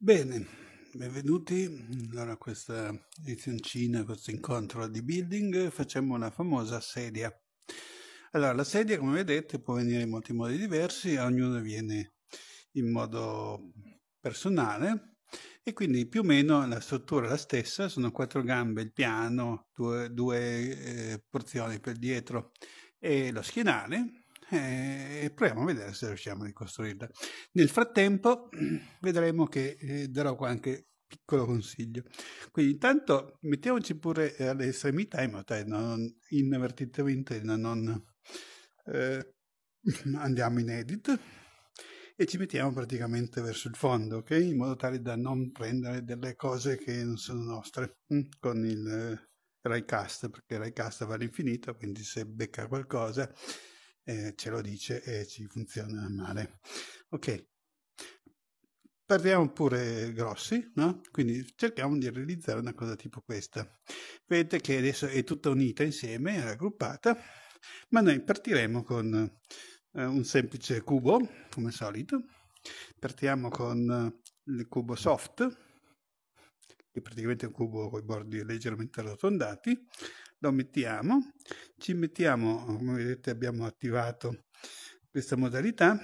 Bene, benvenuti. Allora, questa edizioncina, questo incontro di building, facciamo una famosa sedia. Allora, la sedia, come vedete, può venire in molti modi diversi, ognuno viene in modo personale e quindi più o meno la struttura è la stessa, sono quattro gambe, il piano, due, due eh, porzioni per dietro e lo schienale eh, e proviamo a vedere se riusciamo a ricostruirla. Nel frattempo vedremo che eh, darò qualche piccolo consiglio. Quindi intanto mettiamoci pure eh, alle estremità in modo tale non inavvertitamente non eh, andiamo in edit e ci mettiamo praticamente verso il fondo, ok? In modo tale da non prendere delle cose che non sono nostre hm? con il eh, Raycast, perché Raycast va all'infinito, quindi se becca qualcosa eh, ce lo dice e ci funziona male. Ok, parliamo pure grossi, no? quindi cerchiamo di realizzare una cosa tipo questa. Vedete che adesso è tutta unita insieme, raggruppata, ma noi partiremo con eh, un semplice cubo, come al solito. Partiamo con il cubo soft, che praticamente un cubo con i bordi leggermente arrotondati, lo mettiamo, ci mettiamo, come vedete abbiamo attivato questa modalità,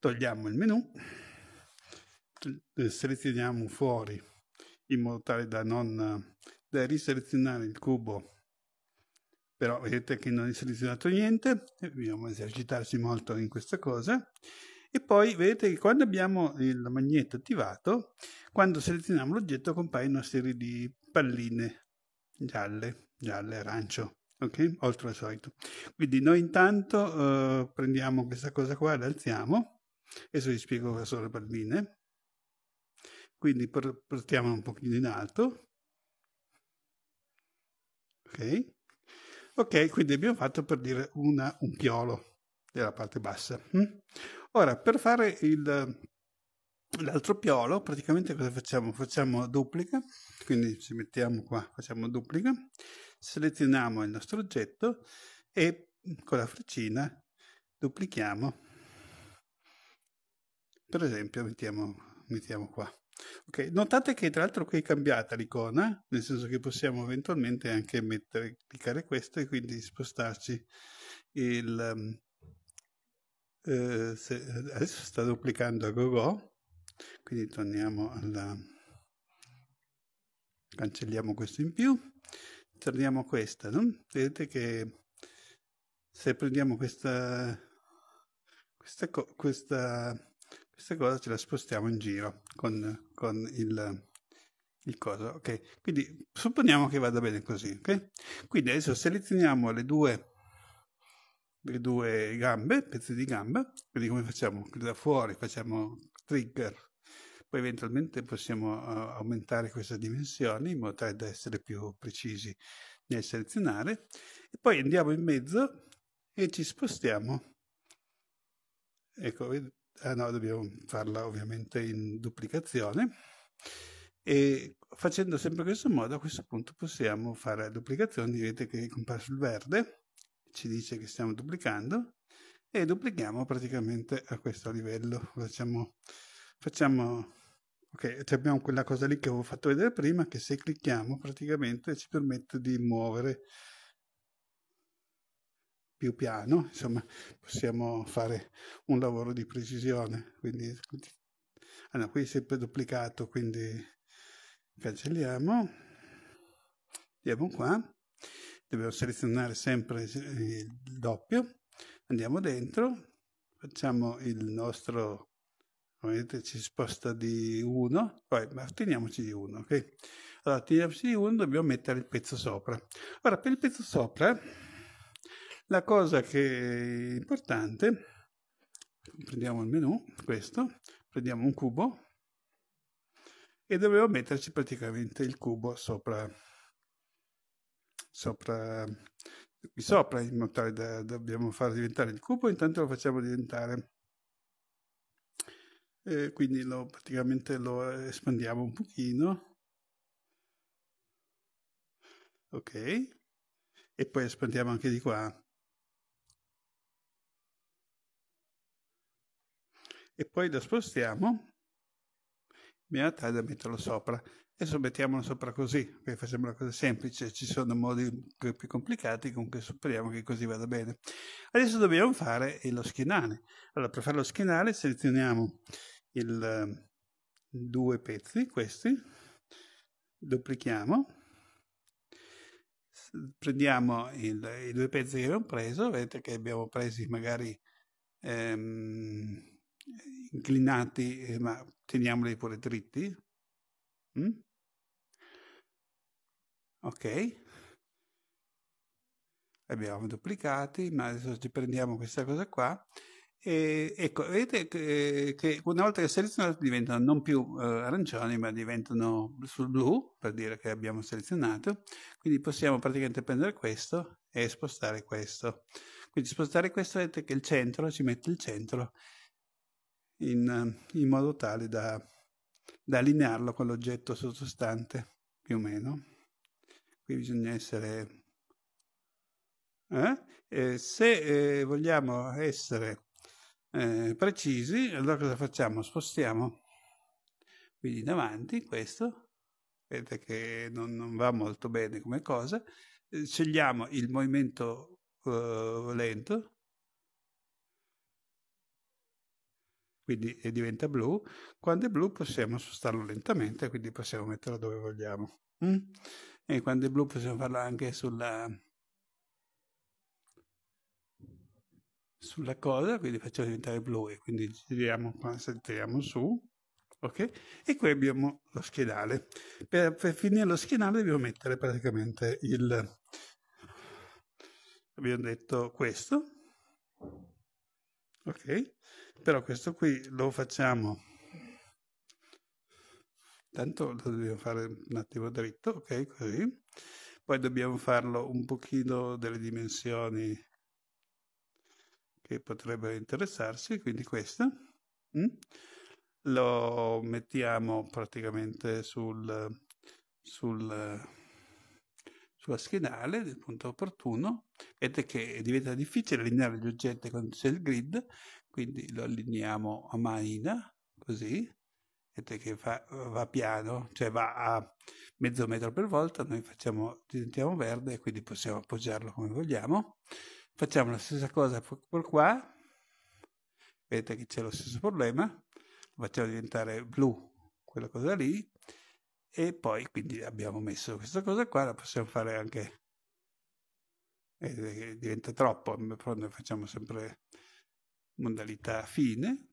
togliamo il menu, selezioniamo fuori in modo tale da non da riselezionare il cubo però vedete che non è selezionato niente dobbiamo esercitarsi molto in questa cosa e poi vedete che quando abbiamo il magneto attivato quando selezioniamo l'oggetto compaiono una serie di palline gialle, gialle, arancio, ok? Oltre al solito. Quindi noi intanto eh, prendiamo questa cosa qua, la alziamo, adesso vi spiego cosa sono le palline, quindi portiamola un pochino in alto, ok? Ok, quindi abbiamo fatto per dire una, un piolo della parte bassa. Hm? Ora, per fare il l'altro piolo praticamente cosa facciamo? Facciamo duplica, quindi ci mettiamo qua, facciamo duplica, selezioniamo il nostro oggetto e con la freccina duplichiamo. Per esempio mettiamo, mettiamo qua. Ok, notate che tra l'altro qui è cambiata l'icona, nel senso che possiamo eventualmente anche mettere, cliccare questo e quindi spostarci il... Ehm, eh, se, adesso sta duplicando a GoGo, quindi torniamo alla... cancelliamo questo in più, torniamo a questa, no? Vedete che se prendiamo questa, questa, questa, questa cosa ce la spostiamo in giro con, con il il coso. Ok, quindi supponiamo che vada bene così. Ok, quindi adesso selezioniamo le due, le due gambe, pezzi di gamba. Quindi, come facciamo? Da fuori facciamo trigger. Poi eventualmente possiamo eh, aumentare queste dimensioni in modo tale da essere più precisi nel selezionare. E poi andiamo in mezzo e ci spostiamo. Ecco, ah no, dobbiamo farla ovviamente in duplicazione. E facendo sempre in questo modo, a questo punto possiamo fare la duplicazione. Vedete che compare sul verde, ci dice che stiamo duplicando e duplichiamo praticamente a questo livello. Facciamo, facciamo ok, abbiamo quella cosa lì che avevo fatto vedere prima che se clicchiamo praticamente ci permette di muovere più piano, insomma possiamo fare un lavoro di precisione. Quindi, ah no, qui è sempre duplicato, quindi cancelliamo, andiamo qua, dobbiamo selezionare sempre il doppio Andiamo dentro, facciamo il nostro, come vedete ci sposta di 1, poi teniamoci di 1, ok? Allora teniamoci di 1, dobbiamo mettere il pezzo sopra. Ora per il pezzo sopra, la cosa che è importante, prendiamo il menu, questo, prendiamo un cubo e dobbiamo metterci praticamente il cubo sopra, sopra qui sopra in modo tale da dobbiamo far diventare il cubo intanto lo facciamo diventare e quindi lo, praticamente lo espandiamo un pochino ok e poi espandiamo anche di qua e poi lo spostiamo bisogna tagliare e metterlo sopra. Adesso mettiamolo sopra così, perché sembra una cosa semplice, ci sono modi più complicati, comunque speriamo che così vada bene. Adesso dobbiamo fare lo schienale. Allora, per fare lo schienale selezioniamo il, ehm, due pezzi, questi, duplichiamo, prendiamo il, i due pezzi che abbiamo preso, vedete che abbiamo presi magari... Ehm, inclinati, eh, ma teniamoli pure dritti. Mm? Ok. Abbiamo duplicati, ma adesso ci prendiamo questa cosa qua. E, ecco, vedete che, che una volta che selezionati diventano non più eh, arancioni, ma diventano sul blu, per dire che abbiamo selezionato. Quindi possiamo praticamente prendere questo e spostare questo. Quindi spostare questo, vedete che il centro, ci mette il centro in, eh, in modo tale da, da allinearlo con l'oggetto sottostante, più o meno. Qui bisogna essere... Eh? Eh, se eh, vogliamo essere eh, precisi, allora cosa facciamo? Spostiamo quindi in avanti questo, vedete che non, non, va molto bene come cosa, eh, scegliamo il movimento lento, quindi e diventa blu. Quando è blu possiamo spostarlo lentamente, quindi possiamo metterlo dove vogliamo. Mm? E quando è blu possiamo farlo anche sulla, sulla cosa, quindi facciamo diventare blu e quindi giriamo qua, saltiamo su. Okay? E qui abbiamo lo schienale. Per, per finire lo schienale dobbiamo mettere praticamente il... Abbiamo detto questo ok? Però questo qui lo facciamo. Tanto lo dobbiamo fare un attimo dritto, ok? Così. Poi dobbiamo farlo un pochino delle dimensioni che potrebbero interessarci, quindi questo. Mm? Lo mettiamo praticamente sul, sul sulla schienale nel punto opportuno, vedete che diventa difficile allineare gli oggetti quando c'è il grid, quindi lo allineiamo a manina, così, vedete che fa, va piano, cioè va a mezzo metro per volta, noi facciamo, diventiamo verde e quindi possiamo appoggiarlo come vogliamo. Facciamo la stessa cosa per qua, vedete che c'è lo stesso problema, lo facciamo diventare blu quella cosa lì, e poi quindi abbiamo messo questa cosa qua, la possiamo fare anche, e eh, eh, diventa troppo, però noi facciamo sempre modalità fine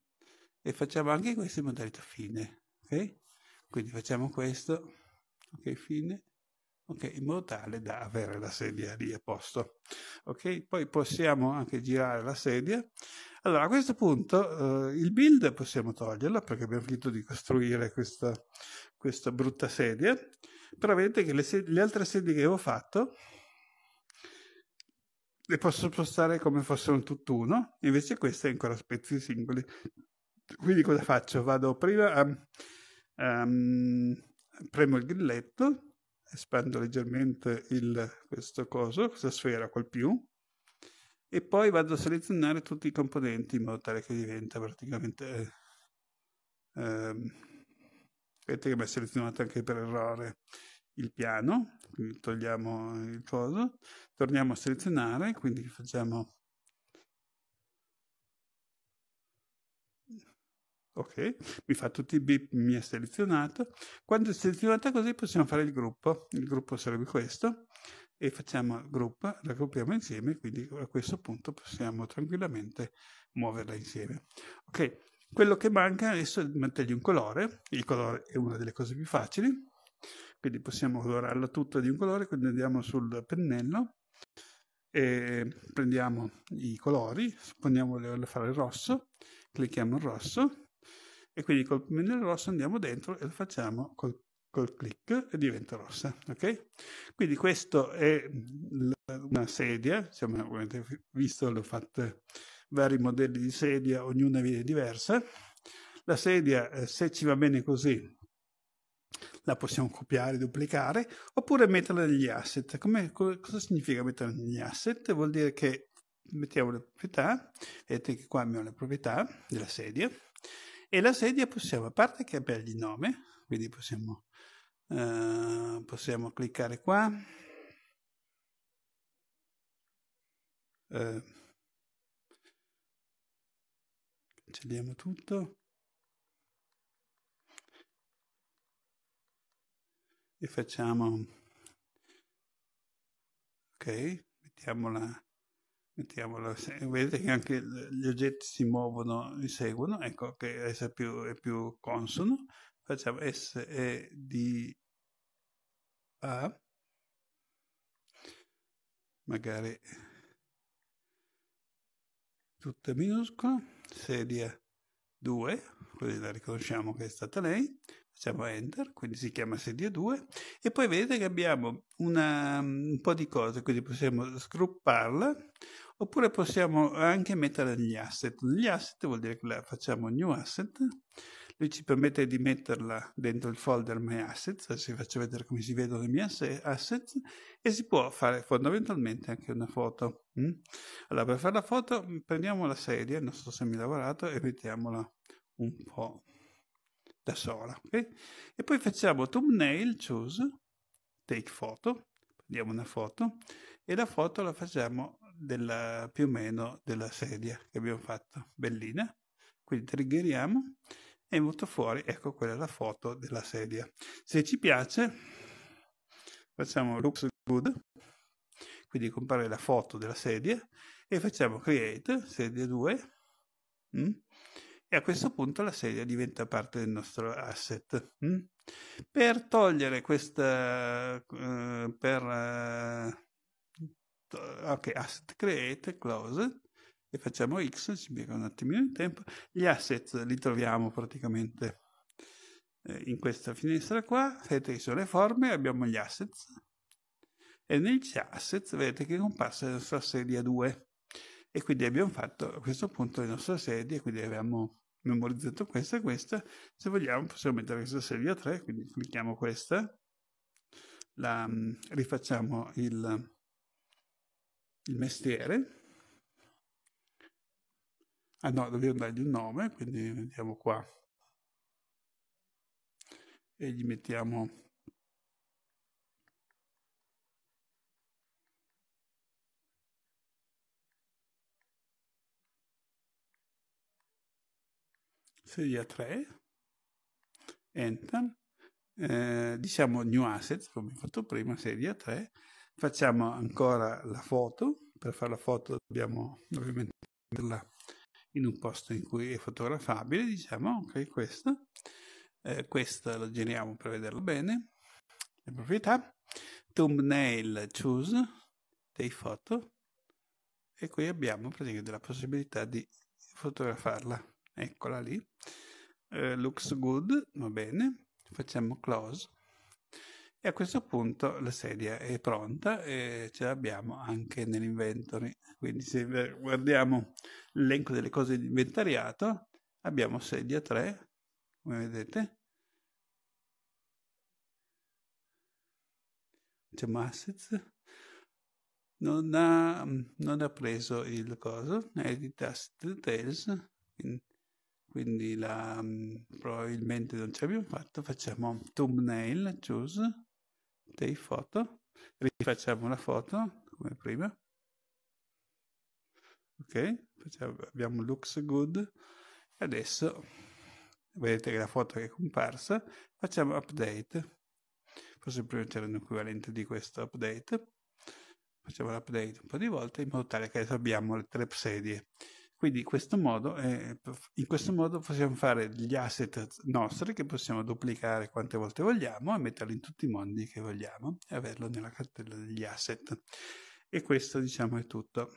e facciamo anche questa in modalità fine, ok? Quindi facciamo questo, ok, fine, ok, in modo tale da avere la sedia lì a posto, ok? Poi possiamo anche girare la sedia. Allora, a questo punto eh, il build possiamo toglierlo perché abbiamo finito di costruire questa, questa brutta sedia, però vedete che le, sed- le altre sedie che avevo fatto le posso spostare come fossero tutt'uno, invece questa è ancora a pezzi singoli. Quindi cosa faccio? Vado prima a, um, premo il grilletto, espando leggermente il, questo coso, questa sfera col più, e poi vado a selezionare tutti i componenti in modo tale che diventa praticamente um, Vedete che mi è selezionato anche per errore il piano, quindi togliamo il coso, torniamo a selezionare, quindi facciamo ok, mi fa tutti i bip, mi ha selezionato. Quando è selezionata così possiamo fare il gruppo, il gruppo sarebbe questo, e facciamo gruppo, raggruppiamo insieme, quindi a questo punto possiamo tranquillamente muoverla insieme. Ok, quello che manca adesso è mettergli un colore, il colore è una delle cose più facili, quindi possiamo colorarla tutta di un colore, quindi andiamo sul pennello e prendiamo i colori, supponiamo di voler fare il rosso, clicchiamo il rosso e quindi col pennello rosso andiamo dentro e lo facciamo col, col clic e diventa rossa, ok? Quindi questa è una sedia, come avete visto le ho vari modelli di sedia, ognuna viene diversa. La sedia, eh, se ci va bene così, la possiamo copiare, duplicare, oppure metterla negli asset. Come, cosa significa metterla negli asset? Vuol dire che mettiamo le proprietà, vedete che qua abbiamo le proprietà della sedia, e la sedia possiamo, a parte che abbia il nome, quindi possiamo, eh, possiamo cliccare qua, eh, cancelliamo tutto e facciamo ok mettiamola mettiamola vedete che anche gli oggetti si muovono e seguono ecco che adesso è più, è più consono facciamo S E D A magari tutta minuscola sedia 2, così la riconosciamo che è stata lei, facciamo enter, quindi si chiama sedia 2 e poi vedete che abbiamo una, un po' di cose, quindi possiamo sgrupparla oppure possiamo anche metterla negli asset. Gli asset vuol dire che la facciamo new asset lui ci permette di metterla dentro il folder My Assets, vi faccio vedere come si vedono i miei assets e si può fare fondamentalmente anche una foto. Mm? Allora per fare la foto mm, prendiamo la sedia, il nostro semilavorato e mettiamola un po' da sola, okay? E poi facciamo thumbnail, choose, take photo, prendiamo una foto e la foto la facciamo della, più o meno della sedia che abbiamo fatto, bellina, quindi triggeriamo è venuto fuori, ecco quella è la foto della sedia. Se ci piace, facciamo looks good, quindi compare la foto della sedia e facciamo create sedia 2 mh? Mm, e a questo punto la sedia diventa parte del nostro asset. Mh? Mm. Per togliere questa, uh, per, uh, ok, asset create, close, e facciamo X, ci impiega un attimino di tempo, gli asset li troviamo praticamente eh, in questa finestra qua, vedete che sono le forme, abbiamo gli assets, e negli assets vedete che comparsa la nostra serie a 2, e quindi abbiamo fatto a questo punto la nostra sedie, quindi abbiamo memorizzato questa e questa, se vogliamo possiamo mettere questa serie a 3, quindi clicchiamo questa, la, mm, rifacciamo il, il mestiere, Ah no, dobbiamo dargli un nome, quindi andiamo qua e gli mettiamo seria 3, enter, eh, diciamo new asset come ho fatto prima, seria 3, facciamo ancora la foto, per fare la foto dobbiamo ovviamente metterla in un posto in cui è fotografabile, diciamo ok questo. eh, questa la giriamo per vederlo bene, le proprietà, thumbnail choose, dei photo e qui abbiamo praticamente la possibilità di fotografarla, eccola lì, eh, looks good, va bene, facciamo close e a questo punto la sedia è pronta e ce l'abbiamo anche nell'inventory. Quindi se guardiamo l'elenco delle cose di inventariato, abbiamo sedia 3, come vedete. Facciamo assets. Non ha, non ha preso il coso, edit asset details, quindi, quindi la, probabilmente non ci abbiamo fatto. Facciamo thumbnail, choose dei foto, rifacciamo una foto come prima. Ok, abbiamo looks good. Adesso vedete che la foto è comparsa, facciamo update. Forse prima c'era un equivalente di questo update. Facciamo l'update un po' di volte in modo tale che adesso abbiamo le tre sedie quindi in questo, modo, eh, in questo modo possiamo fare gli asset nostri che possiamo duplicare quante volte vogliamo e metterli in tutti i mondi che vogliamo e averlo nella cartella degli asset. E questo diciamo è tutto.